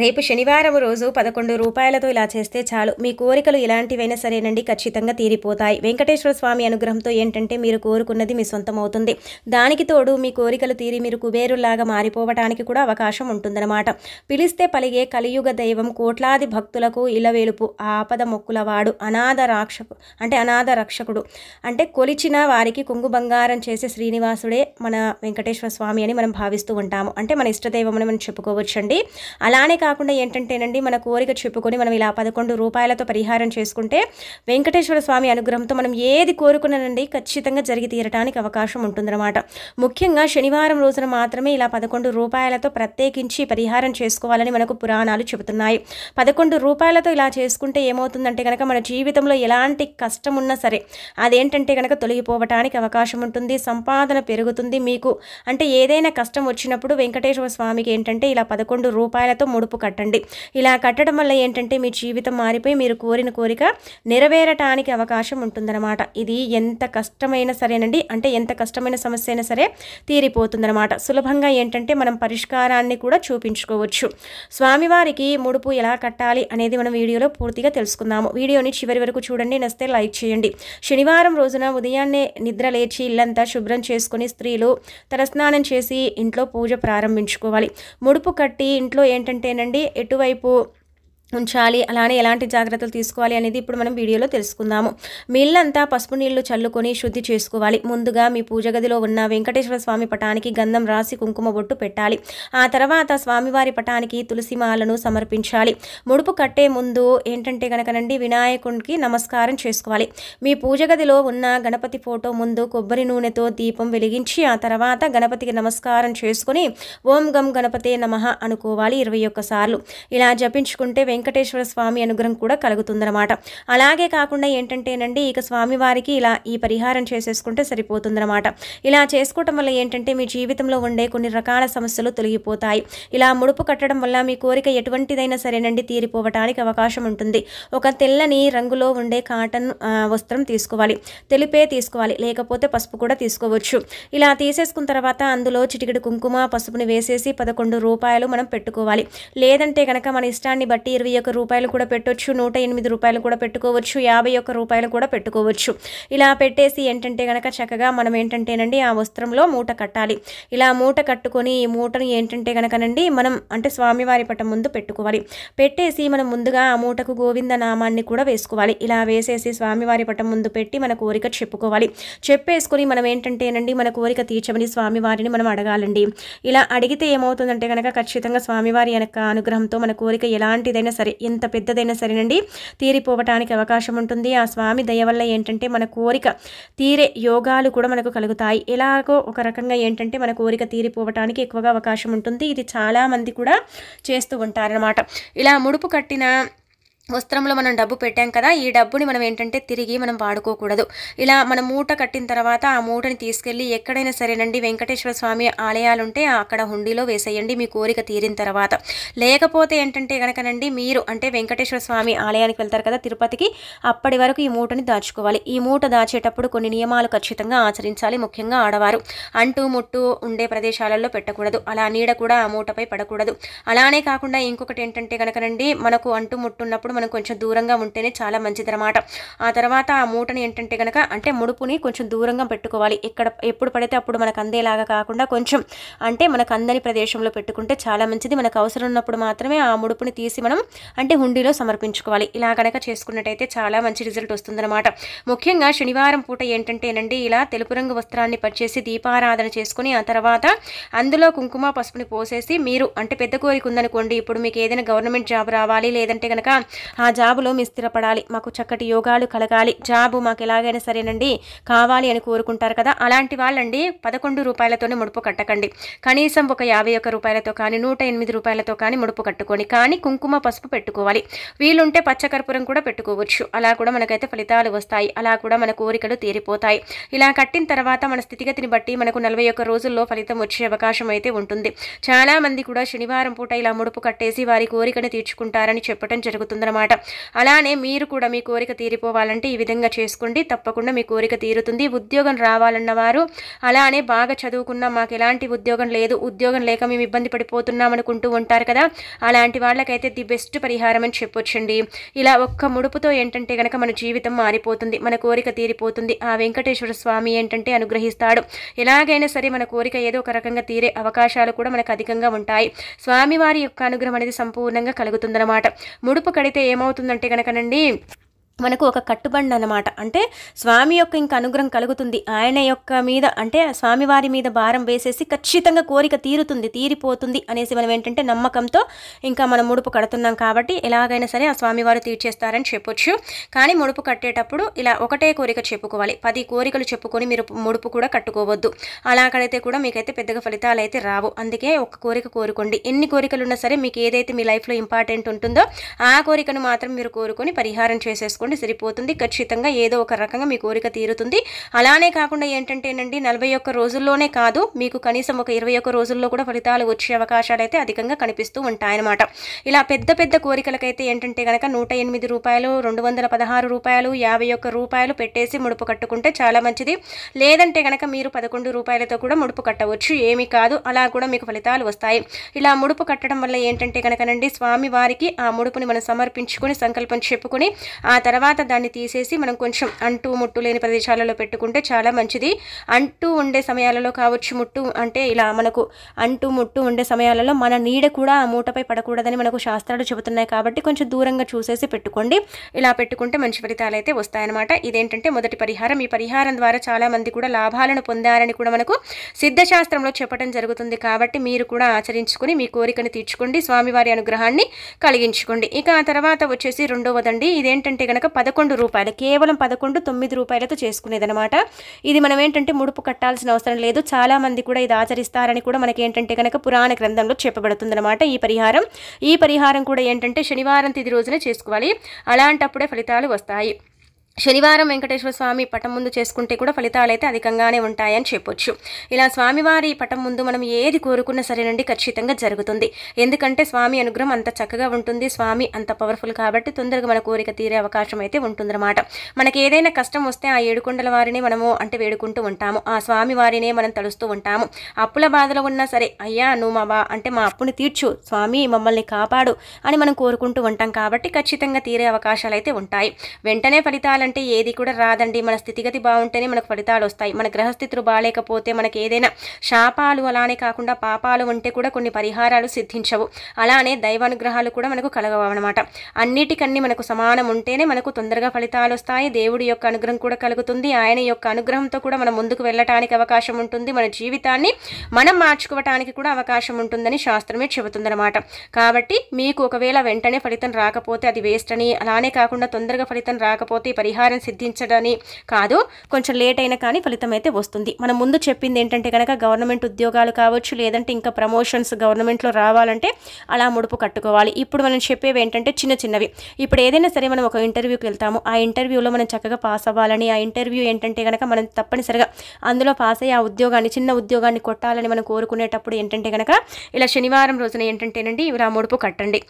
రేపు శనివారం రోజు పదకొండు రూపాయలతో ఇలా చేస్తే చాలు మీ కోరికలు ఇలాంటివైనా సరేనండి ఖచ్చితంగా తీరిపోతాయి వెంకటేశ్వర స్వామి అనుగ్రహంతో ఏంటంటే మీరు కోరుకున్నది మీ సొంతం అవుతుంది దానికి తోడు మీ కోరికలు తీరి మీరు కుబేరులాగా మారిపోవటానికి కూడా అవకాశం ఉంటుందన్నమాట పిలిస్తే పలిగే కలియుగ దైవం కోట్లాది భక్తులకు ఇలవేలుపు ఆపద మొక్కులవాడు అనాథ రాక్షకు అంటే అనాథ రక్షకుడు అంటే కొలిచిన వారికి కొంగు బంగారం చేసే శ్రీనివాసుడే మన వెంకటేశ్వర స్వామి అని మనం భావిస్తూ ఉంటాము అంటే మన ఇష్టదైవం అని మనం చెప్పుకోవచ్చండి అలానే కాకుండా ఏంటంటేనండి మన కోరిక చెప్పుకొని మనం ఇలా పదకొండు రూపాయలతో పరిహారం చేసుకుంటే వెంకటేశ్వర స్వామి అనుగ్రహంతో మనం ఏది కోరుకున్నానండి ఖచ్చితంగా జరిగి తీరటానికి అవకాశం ఉంటుందన్నమాట ముఖ్యంగా శనివారం రోజున మాత్రమే ఇలా పదకొండు రూపాయలతో ప్రత్యేకించి పరిహారం చేసుకోవాలని మనకు పురాణాలు చెబుతున్నాయి పదకొండు రూపాయలతో ఇలా చేసుకుంటే ఏమవుతుందంటే కనుక మన జీవితంలో ఎలాంటి కష్టం ఉన్నా సరే అదేంటంటే కనుక తొలగిపోవటానికి అవకాశం ఉంటుంది సంపాదన పెరుగుతుంది మీకు అంటే ఏదైనా కష్టం వచ్చినప్పుడు వెంకటేశ్వర స్వామికి ఏంటంటే ఇలా పదకొండు రూపాయలతో ముడుపు లోపు కట్టండి ఇలా కట్టడం వల్ల ఏంటంటే మీ జీవితం మారిపోయి మీరు కోరిన కోరిక నెరవేరటానికి అవకాశం ఉంటుందన్నమాట ఇది ఎంత కష్టమైన సరేనండి అంటే ఎంత కష్టమైన సమస్య అయినా సరే తీరిపోతుందన్నమాట సులభంగా ఏంటంటే మనం పరిష్కారాన్ని కూడా చూపించుకోవచ్చు స్వామివారికి ముడుపు ఎలా కట్టాలి అనేది మనం వీడియోలో పూర్తిగా తెలుసుకుందాము వీడియోని చివరి వరకు చూడండి నస్తే లైక్ చేయండి శనివారం రోజున ఉదయాన్నే నిద్ర లేచి ఇల్లంతా శుభ్రం చేసుకుని స్త్రీలు తలస్నానం చేసి ఇంట్లో పూజ ప్రారంభించుకోవాలి ముడుపు కట్టి ఇంట్లో ఏంటంటే చూడండి ఎటువైపు ఉంచాలి అలానే ఎలాంటి జాగ్రత్తలు తీసుకోవాలి అనేది ఇప్పుడు మనం వీడియోలో తెలుసుకుందాము మీ ఇల్లంతా పసుపు నీళ్లు చల్లుకొని శుద్ధి చేసుకోవాలి ముందుగా మీ పూజ గదిలో ఉన్న వెంకటేశ్వర స్వామి పటానికి గంధం రాసి కుంకుమ బొట్టు పెట్టాలి ఆ తర్వాత స్వామివారి పటానికి తులసిమాలను సమర్పించాలి ముడుపు కట్టే ముందు ఏంటంటే కనుకనండి వినాయకునికి నమస్కారం చేసుకోవాలి మీ పూజ గదిలో ఉన్న గణపతి ఫోటో ముందు కొబ్బరి నూనెతో దీపం వెలిగించి ఆ తర్వాత గణపతికి నమస్కారం చేసుకుని ఓం గం గణపతే నమ అనుకోవాలి ఇరవై ఒక్కసార్లు ఇలా జపించుకుంటే వెంకటేశ్వర స్వామి అనుగ్రహం కూడా కలుగుతుందన్నమాట అలాగే కాకుండా ఏంటంటేనండి ఇక స్వామివారికి ఇలా ఈ పరిహారం చేసేసుకుంటే సరిపోతుందన్నమాట ఇలా చేసుకోవటం వల్ల ఏంటంటే మీ జీవితంలో ఉండే కొన్ని రకాల సమస్యలు తొలగిపోతాయి ఇలా ముడుపు కట్టడం వల్ల మీ కోరిక ఎటువంటిదైనా సరేనండి తీరిపోవటానికి అవకాశం ఉంటుంది ఒక తెల్లని రంగులో ఉండే కాటన్ వస్త్రం తీసుకోవాలి తెలిపే తీసుకోవాలి లేకపోతే పసుపు కూడా తీసుకోవచ్చు ఇలా తీసేసుకున్న తర్వాత అందులో చిటికెడు కుంకుమ పసుపుని వేసేసి పదకొండు రూపాయలు మనం పెట్టుకోవాలి లేదంటే కనుక మన ఇష్టాన్ని బట్టి ఇరవై ఒక్క రూపాయలు కూడా పెట్టొచ్చు నూట ఎనిమిది రూపాయలు కూడా పెట్టుకోవచ్చు యాభై ఒక్క రూపాయలు కూడా పెట్టుకోవచ్చు ఇలా పెట్టేసి ఏంటంటే కనుక చక్కగా మనం ఏంటంటేనండి ఆ వస్త్రంలో మూట కట్టాలి ఇలా మూట కట్టుకొని ఈ మూటను ఏంటంటే కనుకనండి మనం అంటే స్వామివారి పటం ముందు పెట్టుకోవాలి పెట్టేసి మనం ముందుగా ఆ మూటకు గోవింద నామాన్ని కూడా వేసుకోవాలి ఇలా వేసేసి స్వామివారి పటం ముందు పెట్టి మన కోరిక చెప్పుకోవాలి చెప్పేసుకొని మనం ఏంటంటేనండి మన కోరిక తీర్చమని స్వామివారిని మనం అడగాలండి ఇలా అడిగితే ఏమవుతుందంటే కనుక ఖచ్చితంగా స్వామివారి యొక్క అనుగ్రహంతో మన కోరిక ఎలాంటిదైనా సరే ఎంత పెద్దదైనా సరేనండి తీరిపోవటానికి అవకాశం ఉంటుంది ఆ స్వామి దయ వల్ల ఏంటంటే మన కోరిక తీరే యోగాలు కూడా మనకు కలుగుతాయి ఎలాగో ఒక రకంగా ఏంటంటే మన కోరిక తీరిపోవటానికి ఎక్కువగా అవకాశం ఉంటుంది ఇది చాలామంది కూడా చేస్తూ ఉంటారనమాట ఇలా ముడుపు కట్టిన వస్త్రంలో మనం డబ్బు పెట్టాం కదా ఈ డబ్బుని మనం ఏంటంటే తిరిగి మనం వాడుకోకూడదు ఇలా మనం మూట కట్టిన తర్వాత ఆ మూటని తీసుకెళ్ళి ఎక్కడైనా సరేనండి వెంకటేశ్వర స్వామి ఆలయాలుంటే అక్కడ హుండీలో వేసేయండి మీ కోరిక తీరిన తర్వాత లేకపోతే ఏంటంటే కనుకనండి మీరు అంటే వెంకటేశ్వర స్వామి ఆలయానికి వెళ్తారు కదా తిరుపతికి అప్పటి వరకు ఈ మూటని దాచుకోవాలి ఈ మూట దాచేటప్పుడు కొన్ని నియమాలు ఖచ్చితంగా ఆచరించాలి ముఖ్యంగా ఆడవారు అంటూ ముట్టు ఉండే ప్రదేశాలలో పెట్టకూడదు అలా నీడ కూడా ఆ మూటపై పడకూడదు అలానే కాకుండా ఇంకొకటి ఏంటంటే కనుకనండి మనకు అంటు ముట్టున్నప్పుడు మనం కొంచెం దూరంగా ఉంటేనే చాలా మంచిది అనమాట ఆ తర్వాత ఆ మూటని ఏంటంటే కనుక అంటే ముడుపుని కొంచెం దూరంగా పెట్టుకోవాలి ఇక్కడ ఎప్పుడు పడితే అప్పుడు మనకు అందేలాగా కాకుండా కొంచెం అంటే మనకు అందని ప్రదేశంలో పెట్టుకుంటే చాలా మంచిది మనకు అవసరం ఉన్నప్పుడు మాత్రమే ఆ ముడుపుని తీసి మనం అంటే హుండీలో సమర్పించుకోవాలి ఇలా కనుక చేసుకున్నట్టయితే చాలా మంచి రిజల్ట్ వస్తుందన్నమాట ముఖ్యంగా శనివారం పూట ఏంటంటేనండి ఇలా తెలుపు రంగు వస్త్రాన్ని పర్చేసి దీపారాధన చేసుకుని ఆ తర్వాత అందులో కుంకుమ పసుపుని పోసేసి మీరు అంటే పెద్ద కోరిక ఉందనుకోండి ఇప్పుడు మీకు ఏదైనా గవర్నమెంట్ జాబ్ రావాలి లేదంటే కనుక ఆ జాబులో మేము స్థిరపడాలి మాకు చక్కటి యోగాలు కలగాలి జాబు మాకు ఎలాగైనా సరేనండి కావాలి అని కోరుకుంటారు కదా అలాంటి వాళ్ళండి పదకొండు రూపాయలతోనే ముడుపు కట్టకండి కనీసం ఒక యాభై ఒక్క రూపాయలతో కానీ నూట ఎనిమిది రూపాయలతో కానీ ముడుపు కట్టుకొని కానీ కుంకుమ పసుపు పెట్టుకోవాలి వీలుంటే పచ్చకర్పూరం కూడా పెట్టుకోవచ్చు అలా కూడా మనకైతే ఫలితాలు వస్తాయి అలా కూడా మన కోరికలు తీరిపోతాయి ఇలా కట్టిన తర్వాత మన స్థితిగతిని బట్టి మనకు నలభై ఒక్క రోజుల్లో ఫలితం వచ్చే అవకాశం అయితే ఉంటుంది చాలామంది కూడా శనివారం పూట ఇలా ముడుపు కట్టేసి వారి కోరికను తీర్చుకుంటారని చెప్పడం జరుగుతుంది అనమాట అలానే మీరు కూడా మీ కోరిక తీరిపోవాలంటే ఈ విధంగా చేసుకోండి తప్పకుండా మీ కోరిక తీరుతుంది ఉద్యోగం రావాలన్న వారు అలానే బాగా చదువుకున్నా మాకు ఎలాంటి ఉద్యోగం లేదు ఉద్యోగం లేక మేము ఇబ్బంది పడిపోతున్నాం అనుకుంటూ ఉంటారు కదా అలాంటి వాళ్ళకైతే ది బెస్ట్ పరిహారం అని చెప్పొచ్చండి ఇలా ఒక్క ముడుపుతో ఏంటంటే కనుక మన జీవితం మారిపోతుంది మన కోరిక తీరిపోతుంది ఆ వెంకటేశ్వర స్వామి ఏంటంటే అనుగ్రహిస్తాడు ఎలాగైనా సరే మన కోరిక ఏదో ఒక రకంగా తీరే అవకాశాలు కూడా మనకు అధికంగా ఉంటాయి స్వామివారి యొక్క అనుగ్రహం అనేది సంపూర్ణంగా కలుగుతుందన్నమాట ముడుపు కడితే ఏమవుతుందంటే కనుకనండి మనకు ఒక కట్టుబండి అనమాట అంటే స్వామి యొక్క ఇంకా అనుగ్రహం కలుగుతుంది ఆయన యొక్క మీద అంటే స్వామివారి మీద భారం వేసేసి ఖచ్చితంగా కోరిక తీరుతుంది తీరిపోతుంది అనేసి మనం ఏంటంటే నమ్మకంతో ఇంకా మనం ముడుపు కడుతున్నాం కాబట్టి ఎలాగైనా సరే ఆ స్వామివారు తీర్చేస్తారని చెప్పొచ్చు కానీ ముడుపు కట్టేటప్పుడు ఇలా ఒకటే కోరిక చెప్పుకోవాలి పది కోరికలు చెప్పుకొని మీరు ముడుపు కూడా కట్టుకోవద్దు అలా కూడా మీకైతే పెద్దగా ఫలితాలు అయితే రావు అందుకే ఒక కోరిక కోరుకోండి ఎన్ని కోరికలు ఉన్నా సరే మీకు ఏదైతే మీ లైఫ్లో ఇంపార్టెంట్ ఉంటుందో ఆ కోరికను మాత్రం మీరు కోరుకొని పరిహారం చేసేసుకోండి చేసుకోండి సరిపోతుంది ఖచ్చితంగా ఏదో ఒక రకంగా మీ కోరిక తీరుతుంది అలానే కాకుండా ఏంటంటేనండి నలభై ఒక్క రోజుల్లోనే కాదు మీకు కనీసం ఒక ఇరవై ఒక్క రోజుల్లో కూడా ఫలితాలు వచ్చే అవకాశాలు అయితే అధికంగా కనిపిస్తూ ఉంటాయన్నమాట ఇలా పెద్ద పెద్ద కోరికలకైతే ఏంటంటే కనుక నూట ఎనిమిది రూపాయలు రెండు వందల పదహారు రూపాయలు యాభై ఒక్క రూపాయలు పెట్టేసి ముడుపు కట్టుకుంటే చాలా మంచిది లేదంటే కనుక మీరు పదకొండు రూపాయలతో కూడా ముడుపు కట్టవచ్చు ఏమీ కాదు అలా కూడా మీకు ఫలితాలు వస్తాయి ఇలా ముడుపు కట్టడం వల్ల ఏంటంటే కనుకనండి స్వామి వారికి ఆ ముడుపుని మనం సమర్పించుకొని సంకల్పం చెప్పుకొని ఆ తర్వాత తర్వాత దాన్ని తీసేసి మనం కొంచెం అంటూ ముట్టు లేని ప్రదేశాలలో పెట్టుకుంటే చాలా మంచిది అంటూ ఉండే సమయాలలో కావచ్చు ముట్టు అంటే ఇలా మనకు అంటూ ముట్టు ఉండే సమయాలలో మన నీడ కూడా ఆ మూటపై పడకూడదని మనకు శాస్త్రాలు చెబుతున్నాయి కాబట్టి కొంచెం దూరంగా చూసేసి పెట్టుకోండి ఇలా పెట్టుకుంటే మంచి ఫలితాలు అయితే వస్తాయన్నమాట ఇదేంటంటే మొదటి పరిహారం ఈ పరిహారం ద్వారా చాలామంది కూడా లాభాలను పొందారని కూడా మనకు సిద్ధశాస్త్రంలో చెప్పడం జరుగుతుంది కాబట్టి మీరు కూడా ఆచరించుకుని మీ కోరికను తీర్చుకోండి స్వామివారి అనుగ్రహాన్ని కలిగించుకోండి ఇక ఆ తర్వాత వచ్చేసి రెండవదండి ఇదేంటంటే కనుక కనుక పదకొండు రూపాయలు కేవలం పదకొండు తొమ్మిది రూపాయలతో చేసుకునేదనమాట ఇది మనం ఏంటంటే ముడుపు కట్టాల్సిన అవసరం లేదు చాలామంది కూడా ఇది ఆచరిస్తారని కూడా మనకి ఏంటంటే కనుక పురాణ గ్రంథంలో చెప్పబడుతుందనమాట ఈ పరిహారం ఈ పరిహారం కూడా ఏంటంటే శనివారం తిది రోజునే చేసుకోవాలి అలాంటప్పుడే ఫలితాలు వస్తాయి శనివారం వెంకటేశ్వర స్వామి పటం ముందు చేసుకుంటే కూడా ఫలితాలు అయితే అధికంగానే ఉంటాయని చెప్పొచ్చు ఇలా స్వామివారి పటం ముందు మనం ఏది కోరుకున్నా సరేనండి ఖచ్చితంగా జరుగుతుంది ఎందుకంటే స్వామి అనుగ్రహం అంత చక్కగా ఉంటుంది స్వామి అంత పవర్ఫుల్ కాబట్టి తొందరగా మన కోరిక తీరే అవకాశం అయితే ఉంటుందన్నమాట మనకి ఏదైనా కష్టం వస్తే ఆ ఏడుకొండల వారిని మనము అంటే వేడుకుంటూ ఉంటాము ఆ స్వామి వారినే మనం తలుస్తూ ఉంటాము అప్పుల బాధలో ఉన్నా సరే అయ్యా నువ్వు మా బా అంటే మా అప్పుని తీర్చు స్వామి మమ్మల్ని కాపాడు అని మనం కోరుకుంటూ ఉంటాం కాబట్టి ఖచ్చితంగా తీరే అవకాశాలు అయితే ఉంటాయి వెంటనే ఫలితాలు అంటే ఏది కూడా రాదండి మన స్థితిగతి బాగుంటేనే మనకు ఫలితాలు వస్తాయి మన గ్రహస్థితులు బాగాలేకపోతే మనకి ఏదైనా శాపాలు అలానే కాకుండా పాపాలు ఉంటే కూడా కొన్ని పరిహారాలు సిద్ధించవు అలానే దైవానుగ్రహాలు కూడా మనకు కలగవు అనమాట అన్నిటికన్నీ మనకు సమానం ఉంటేనే మనకు తొందరగా ఫలితాలు వస్తాయి దేవుడి యొక్క అనుగ్రహం కూడా కలుగుతుంది ఆయన యొక్క అనుగ్రహంతో కూడా మనం ముందుకు వెళ్ళటానికి అవకాశం ఉంటుంది మన జీవితాన్ని మనం మార్చుకోవటానికి కూడా అవకాశం ఉంటుందని శాస్త్రమే చెబుతుందన్నమాట కాబట్టి మీకు ఒకవేళ వెంటనే ఫలితం రాకపోతే అది వేస్ట్ అని అలానే కాకుండా తొందరగా ఫలితం రాకపోతే పరిహారం పరిహారం సిద్ధించడని కాదు కొంచెం లేట్ అయినా కానీ ఫలితం అయితే వస్తుంది మనం ముందు చెప్పింది ఏంటంటే కనుక గవర్నమెంట్ ఉద్యోగాలు కావచ్చు లేదంటే ఇంకా ప్రమోషన్స్ గవర్నమెంట్లో రావాలంటే అలా ముడుపు కట్టుకోవాలి ఇప్పుడు మనం చెప్పేవి ఏంటంటే చిన్న చిన్నవి ఇప్పుడు ఏదైనా సరే మనం ఒక ఇంటర్వ్యూకి వెళ్తాము ఆ ఇంటర్వ్యూలో మనం చక్కగా పాస్ అవ్వాలని ఆ ఇంటర్వ్యూ ఏంటంటే కనుక మనం తప్పనిసరిగా అందులో పాస్ అయ్యి ఆ ఉద్యోగాన్ని చిన్న ఉద్యోగాన్ని కొట్టాలని మనం కోరుకునేటప్పుడు ఏంటంటే కనుక ఇలా శనివారం రోజున ఏంటంటేనండి ఆ ముడుపు కట్టండి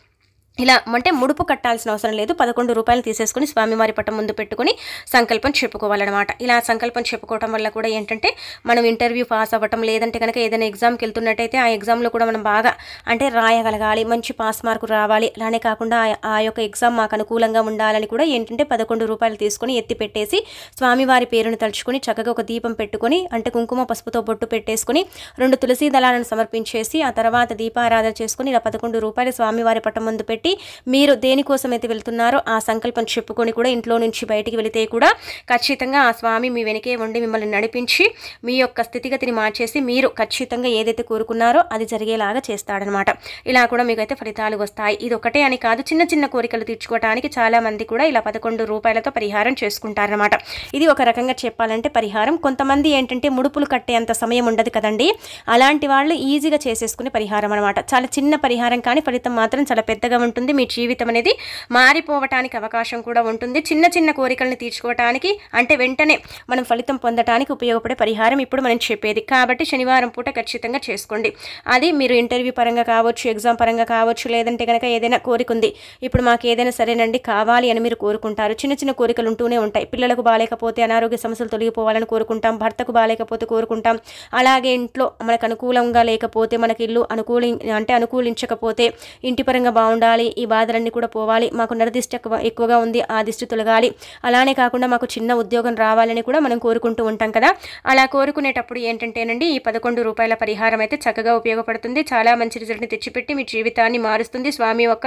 ఇలా అంటే ముడుపు కట్టాల్సిన అవసరం లేదు పదకొండు రూపాయలు తీసేసుకుని స్వామివారి పట్టం ముందు పెట్టుకుని సంకల్పం చెప్పుకోవాలన్నమాట ఇలా సంకల్పం చెప్పుకోవటం వల్ల కూడా ఏంటంటే మనం ఇంటర్వ్యూ పాస్ అవ్వటం లేదంటే కనుక ఏదైనా ఎగ్జామ్కి వెళ్తున్నట్టయితే ఆ ఎగ్జామ్లో కూడా మనం బాగా అంటే రాయగలగాలి మంచి పాస్ మార్కు రావాలి అలానే కాకుండా ఆ యొక్క ఎగ్జామ్ మాకు అనుకూలంగా ఉండాలని కూడా ఏంటంటే పదకొండు రూపాయలు తీసుకుని ఎత్తి పెట్టేసి స్వామివారి పేరును తలుచుకుని చక్కగా ఒక దీపం పెట్టుకుని అంటే కుంకుమ పసుపుతో బొట్టు పెట్టేసుకుని రెండు తులసి దళాలను సమర్పించేసి ఆ తర్వాత దీపారాధన చేసుకుని ఇలా పదకొండు రూపాయలు స్వామివారి పట్టం ముందు పెట్టి కాబట్టి మీరు దేనికోసం అయితే వెళ్తున్నారో ఆ సంకల్పం చెప్పుకొని కూడా ఇంట్లో నుంచి బయటికి వెళితే కూడా ఖచ్చితంగా ఆ స్వామి మీ వెనకే ఉండి మిమ్మల్ని నడిపించి మీ యొక్క స్థితిగతిని మార్చేసి మీరు ఖచ్చితంగా ఏదైతే కోరుకున్నారో అది జరిగేలాగా చేస్తాడనమాట ఇలా కూడా మీకైతే ఫలితాలు వస్తాయి ఇది ఒకటే అని కాదు చిన్న చిన్న కోరికలు తీర్చుకోవడానికి చాలామంది కూడా ఇలా పదకొండు రూపాయలతో పరిహారం చేసుకుంటారనమాట ఇది ఒక రకంగా చెప్పాలంటే పరిహారం కొంతమంది ఏంటంటే ముడుపులు కట్టేంత సమయం ఉండదు కదండి అలాంటి వాళ్ళు ఈజీగా చేసేసుకునే పరిహారం అనమాట చాలా చిన్న పరిహారం కానీ ఫలితం మాత్రం చాలా పెద్దగా ఉంటుంది మీ జీవితం అనేది మారిపోవటానికి అవకాశం కూడా ఉంటుంది చిన్న చిన్న కోరికలను తీర్చుకోవటానికి అంటే వెంటనే మనం ఫలితం పొందటానికి ఉపయోగపడే పరిహారం ఇప్పుడు మనం చెప్పేది కాబట్టి శనివారం పూట ఖచ్చితంగా చేసుకోండి అది మీరు ఇంటర్వ్యూ పరంగా కావచ్చు ఎగ్జామ్ పరంగా కావచ్చు లేదంటే కనుక ఏదైనా కోరిక ఉంది ఇప్పుడు మాకు ఏదైనా సరేనండి కావాలి అని మీరు కోరుకుంటారు చిన్న చిన్న కోరికలు ఉంటూనే ఉంటాయి పిల్లలకు బాగాలేకపోతే అనారోగ్య సమస్యలు తొలగిపోవాలని కోరుకుంటాం భర్తకు బాగాలేకపోతే కోరుకుంటాం అలాగే ఇంట్లో మనకు అనుకూలంగా లేకపోతే మనకి ఇల్లు అనుకూలి అంటే అనుకూలించకపోతే ఇంటి పరంగా బాగుండాలి తొలగాలి ఈ బాధలన్నీ కూడా పోవాలి మాకు నరదిష్ట ఎక్కువగా ఉంది ఆ దిష్టి తొలగాలి అలానే కాకుండా మాకు చిన్న ఉద్యోగం రావాలని కూడా మనం కోరుకుంటూ ఉంటాం కదా అలా కోరుకునేటప్పుడు ఏంటంటేనండి ఈ పదకొండు రూపాయల పరిహారం అయితే చక్కగా ఉపయోగపడుతుంది చాలా మంచి రిజల్ట్ని తెచ్చిపెట్టి మీ జీవితాన్ని మారుస్తుంది స్వామి యొక్క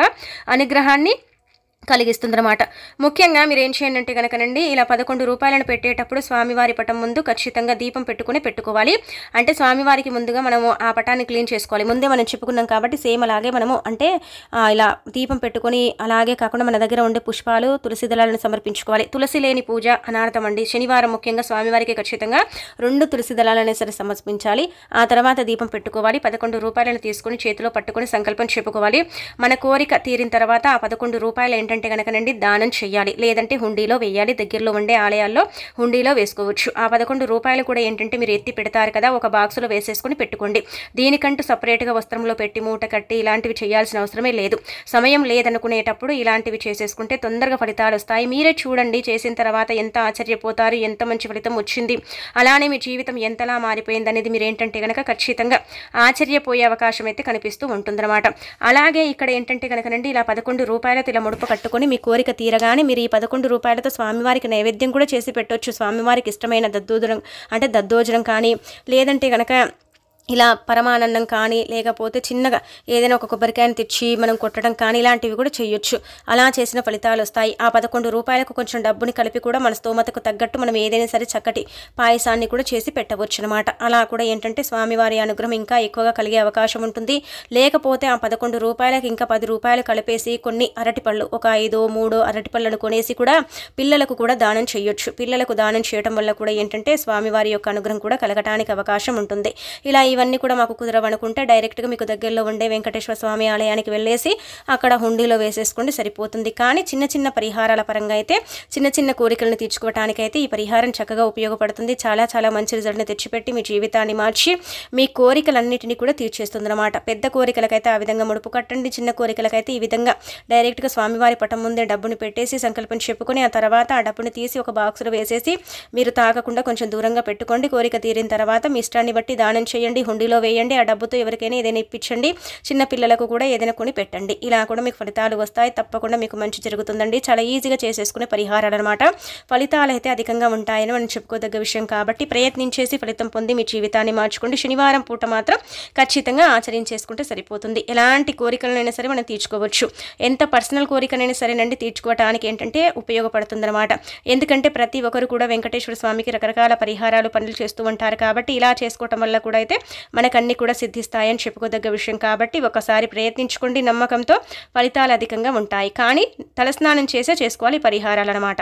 అనుగ్రహాన్ని కలిగిస్తుందన్నమాట ముఖ్యంగా మీరు ఏం చేయండి అంటే కనుకనండి ఇలా పదకొండు రూపాయలను పెట్టేటప్పుడు స్వామివారి పటం ముందు ఖచ్చితంగా దీపం పెట్టుకుని పెట్టుకోవాలి అంటే స్వామివారికి ముందుగా మనము ఆ పటాన్ని క్లీన్ చేసుకోవాలి ముందే మనం చెప్పుకున్నాం కాబట్టి సేమ్ అలాగే మనము అంటే ఇలా దీపం పెట్టుకొని అలాగే కాకుండా మన దగ్గర ఉండే పుష్పాలు తులసి దళాలను సమర్పించుకోవాలి తులసి లేని పూజ అనార్థం అండి శనివారం ముఖ్యంగా స్వామివారికి ఖచ్చితంగా రెండు తులసి దళాలనే సరే సమర్పించాలి ఆ తర్వాత దీపం పెట్టుకోవాలి పదకొండు రూపాయలను తీసుకుని చేతిలో పట్టుకుని సంకల్పం చెప్పుకోవాలి మన కోరిక తీరిన తర్వాత ఆ పదకొండు రూపాయలు ఏంటంటే కావాలంటే కనుకనండి దానం చేయాలి లేదంటే హుండీలో వేయాలి దగ్గరలో ఉండే ఆలయాల్లో హుండీలో వేసుకోవచ్చు ఆ పదకొండు రూపాయలు కూడా ఏంటంటే మీరు ఎత్తి పెడతారు కదా ఒక బాక్సులో వేసేసుకుని పెట్టుకోండి దీనికంటూ సపరేట్గా వస్త్రంలో పెట్టి మూట కట్టి ఇలాంటివి చేయాల్సిన అవసరమే లేదు సమయం లేదనుకునేటప్పుడు ఇలాంటివి చేసేసుకుంటే తొందరగా ఫలితాలు వస్తాయి మీరే చూడండి చేసిన తర్వాత ఎంత ఆశ్చర్యపోతారు ఎంత మంచి ఫలితం వచ్చింది అలానే మీ జీవితం ఎంతలా మారిపోయింది అనేది మీరు ఏంటంటే కనుక ఖచ్చితంగా ఆశ్చర్యపోయే అవకాశం అయితే కనిపిస్తూ ఉంటుందన్నమాట అలాగే ఇక్కడ ఏంటంటే కనుకనండి ఇలా పదకొండు రూపాయలతో ఇలా ముడుపు కట్టు పెట్టుకొని మీ కోరిక తీరగానే మీరు ఈ పదకొండు రూపాయలతో స్వామివారికి నైవేద్యం కూడా చేసి పెట్టవచ్చు స్వామివారికి ఇష్టమైన దద్దోజనం అంటే దద్దోజనం కానీ లేదంటే కనుక ఇలా పరమానందం కానీ లేకపోతే చిన్నగా ఏదైనా ఒక కొబ్బరికాయను తెచ్చి మనం కొట్టడం కానీ ఇలాంటివి కూడా చేయొచ్చు అలా చేసిన ఫలితాలు వస్తాయి ఆ పదకొండు రూపాయలకు కొంచెం డబ్బుని కలిపి కూడా మన స్తోమతకు తగ్గట్టు మనం ఏదైనా సరే చక్కటి పాయసాన్ని కూడా చేసి పెట్టవచ్చు అనమాట అలా కూడా ఏంటంటే స్వామివారి అనుగ్రహం ఇంకా ఎక్కువగా కలిగే అవకాశం ఉంటుంది లేకపోతే ఆ పదకొండు రూపాయలకు ఇంకా పది రూపాయలు కలిపేసి కొన్ని అరటి పళ్ళు ఒక ఐదో మూడో పళ్ళను కొనేసి కూడా పిల్లలకు కూడా దానం చేయొచ్చు పిల్లలకు దానం చేయడం వల్ల కూడా ఏంటంటే స్వామివారి యొక్క అనుగ్రహం కూడా కలగటానికి అవకాశం ఉంటుంది ఇలా ఈ ఇవన్నీ కూడా మాకు కుదరవనుకుంటే డైరెక్ట్గా మీకు దగ్గరలో ఉండే వెంకటేశ్వర స్వామి ఆలయానికి వెళ్ళేసి అక్కడ హుండీలో వేసేసుకోండి సరిపోతుంది కానీ చిన్న చిన్న పరిహారాల పరంగా అయితే చిన్న చిన్న కోరికలను తీర్చుకోవటానికైతే ఈ పరిహారం చక్కగా ఉపయోగపడుతుంది చాలా చాలా మంచి రిజల్ట్ని తెచ్చిపెట్టి మీ జీవితాన్ని మార్చి మీ కోరికలన్నింటినీ కూడా తీర్చేస్తుంది అనమాట పెద్ద కోరికలకైతే ఆ విధంగా ముడుపు కట్టండి చిన్న కోరికలకైతే ఈ విధంగా డైరెక్ట్గా స్వామివారి పటం ముందే డబ్బును పెట్టేసి సంకల్పం చెప్పుకొని ఆ తర్వాత ఆ డబ్బును తీసి ఒక బాక్స్లో వేసేసి మీరు తాగకుండా కొంచెం దూరంగా పెట్టుకోండి కోరిక తీరిన తర్వాత మీ ఇష్టాన్ని బట్టి దానం చేయండి హుండీలో వేయండి ఆ డబ్బుతో ఎవరికైనా ఏదైనా ఇప్పించండి చిన్న పిల్లలకు కూడా ఏదైనా కొని పెట్టండి ఇలా కూడా మీకు ఫలితాలు వస్తాయి తప్పకుండా మీకు మంచి జరుగుతుందండి చాలా ఈజీగా చేసేసుకునే పరిహారాలు అనమాట ఫలితాలు అయితే అధికంగా ఉంటాయని మనం చెప్పుకోదగ్గ విషయం కాబట్టి ప్రయత్నించేసి ఫలితం పొంది మీ జీవితాన్ని మార్చుకోండి శనివారం పూట మాత్రం ఖచ్చితంగా ఆచరించేసుకుంటే సరిపోతుంది ఎలాంటి కోరికలనైనా సరే మనం తీర్చుకోవచ్చు ఎంత పర్సనల్ కోరికనైనా సరేనండి తీర్చుకోవటానికి ఏంటంటే ఉపయోగపడుతుందన్నమాట ఎందుకంటే ప్రతి ఒక్కరు కూడా వెంకటేశ్వర స్వామికి రకరకాల పరిహారాలు పనులు చేస్తూ ఉంటారు కాబట్టి ఇలా చేసుకోవటం వల్ల కూడా అయితే మనకన్నీ కూడా సిద్ధిస్తాయని చెప్పుకోదగ్గ విషయం కాబట్టి ఒకసారి ప్రయత్నించుకోండి నమ్మకంతో ఫలితాలు అధికంగా ఉంటాయి కానీ తలస్నానం చేసే చేసుకోవాలి పరిహారాలు అనమాట